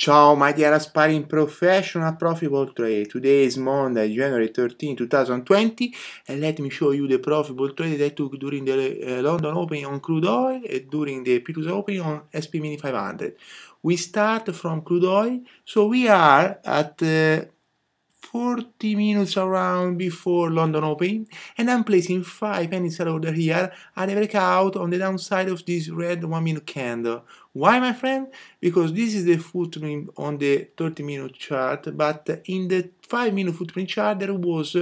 Ciao my dear aspiring professional profitable trade. Today is Monday, January 13, 2020 and let me show you the profitable trade I took during the uh, London opening on crude oil and during the Pitus opening on SP Mini 500. We start from crude oil, so we are at uh, 40 minutes around before London opening and I'm placing 5 penny sell order here at I break out on the downside of this red 1 minute candle why, my friend? Because this is the footprint on the 30 minute chart, but in the 5 minute footprint chart, there was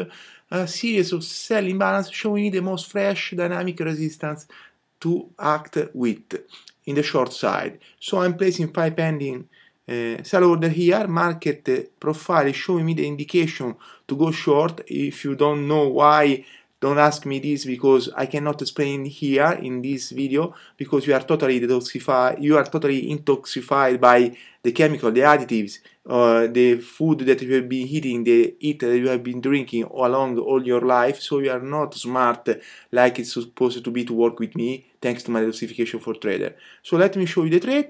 a series of sell imbalance showing the most fresh dynamic resistance to act with in the short side. So I'm placing 5 pending uh, sell order here, market profile is showing me the indication to go short. If you don't know why don't ask me this because I cannot explain here in this video because you are totally detoxified, you are totally intoxicated by the chemical, the additives, uh, the food that you have been eating, the eat that you have been drinking along all your life. So you are not smart like it's supposed to be to work with me, thanks to my dosification for trader. So let me show you the trade.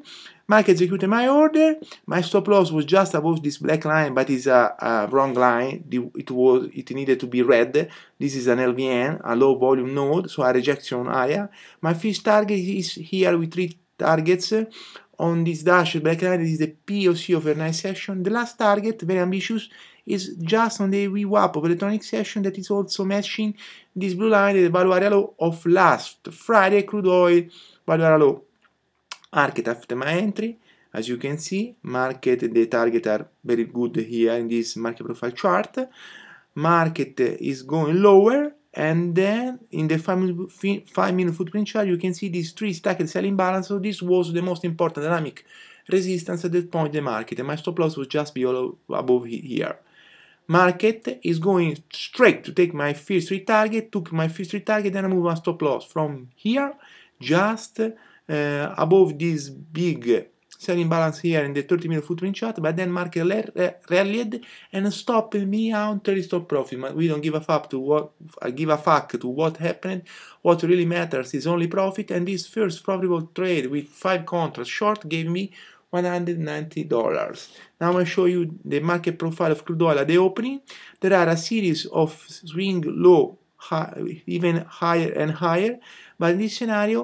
Mike executed my order. My stop loss was just above this black line, but it's a, a wrong line. It was it needed to be red. This is an LVN, a low volume node, so a rejection area. My first target is here with three targets on this dash black line is the POC of R9 session. The last target, very ambitious, is just on the VWAP of electronic session that is also matching this blue line, the value area low of last Friday crude oil value area low. Market after my entry, as you can see, market, the target are very good here in this market profile chart. Market is going lower, and then in the five minute footprint chart you can see these three stacked selling balance so this was the most important dynamic resistance at that point in the market and my stop loss was just below above here market is going straight to take my first three target took my first three target and I move my stop loss from here just uh, above this big selling balance here in the 30 minute footprint chart, but then market rallied and stopped me on 30 stop profit. But We don't give a fuck to what I give a fuck to what happened. What really matters is only profit, and this first profitable trade with five contracts short gave me $190. Now I show you the market profile of crude oil at the opening. There are a series of swing low high, even higher and higher. But in this scenario,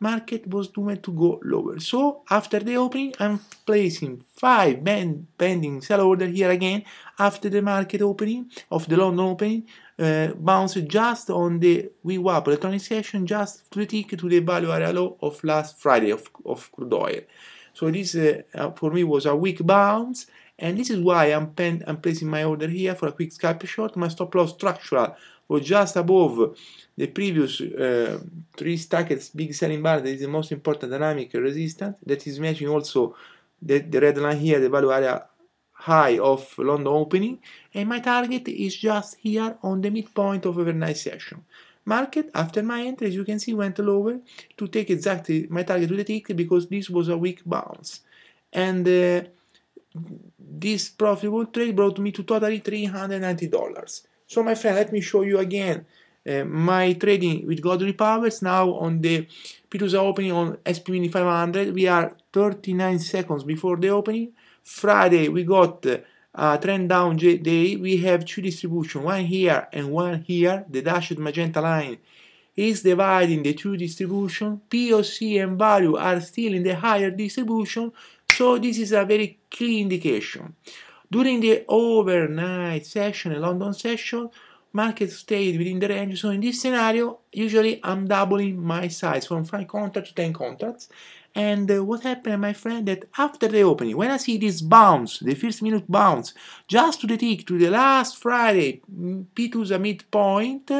market was doomed to go lower. So after the opening, I'm placing five pending sell order here again after the market opening of the London opening uh, bounce just on the VWAP electronic session, just the tick to the value area low of last Friday of, of crude oil. So this uh, uh for me was a weak bounce and this is why I'm, I'm placing my order here for a quick scalp short, my stop loss structural or just above the previous uh, three stacked big selling bar that is the most important dynamic resistance that is matching also the, the red line here, the value area high of London opening and my target is just here on the midpoint of overnight session. Market after my entry as you can see went lower to take exactly my target to the tick because this was a weak bounce and uh, this profitable trade brought me to totally $390. So my friend, let me show you again uh, my trading with Godly Powers now on the p opening on SP Mini 500. We are 39 seconds before the opening. Friday we got uh, trend down day. We have two distribution, one here and one here. The dashed magenta line is dividing the two distribution. POC and value are still in the higher distribution. So this is a very clear indication. During the overnight session, a London session, market stayed within the range. So in this scenario, usually I'm doubling my size from 5 contracts to 10 contracts. And uh, what happened, my friend, that after the opening, when I see this bounce, the first minute bounce, just to the tick, to the last Friday, mm, p to a midpoint,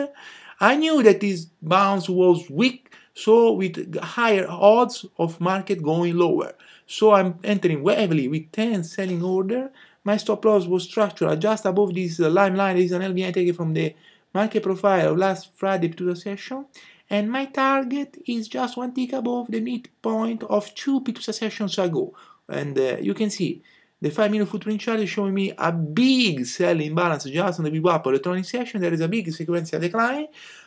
I knew that this bounce was weak, so with higher odds of market going lower. So I'm entering heavily with 10 selling order, my stop loss was structural just above this uh, line. This is an LBI taken from the market profile of last Friday to the session. And my target is just one tick above the midpoint of two P2 sessions ago. And uh, you can see the 5 minute footprint chart is showing me a big selling balance just on the VWAP electronic session. There is a big sequential decline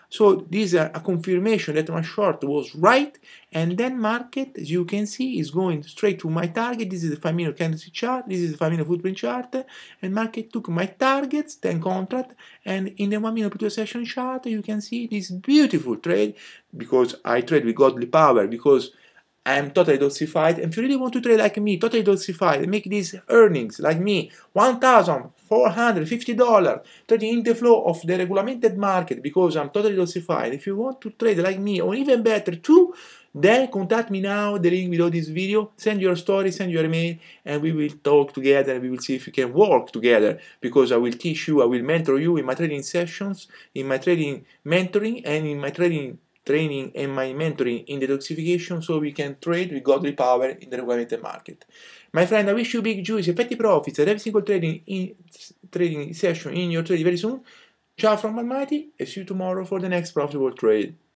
so these are a confirmation that my short was right. And then market, as you can see, is going straight to my target. This is the 5 minute candlestick chart. This is the 5 minute footprint chart. And market took my targets, 10 contract. And in the 1 minute pre session chart, you can see this beautiful trade because I trade with godly power because I'm totally diversified. If you really want to trade like me, totally diversified, make these earnings like me, $1,450 trading in the flow of the regulated market because I'm totally diversified. If you want to trade like me or even better too, then contact me now, the link below this video, send your story, send your email, and we will talk together and we will see if we can work together because I will teach you, I will mentor you in my trading sessions, in my trading mentoring, and in my trading training and my mentoring in detoxification so we can trade with godly power in the regulated market. My friend, I wish you big juice, effective profits at every single trading, in, trading session in your trade very soon. Ciao from Almighty and see you tomorrow for the next profitable trade.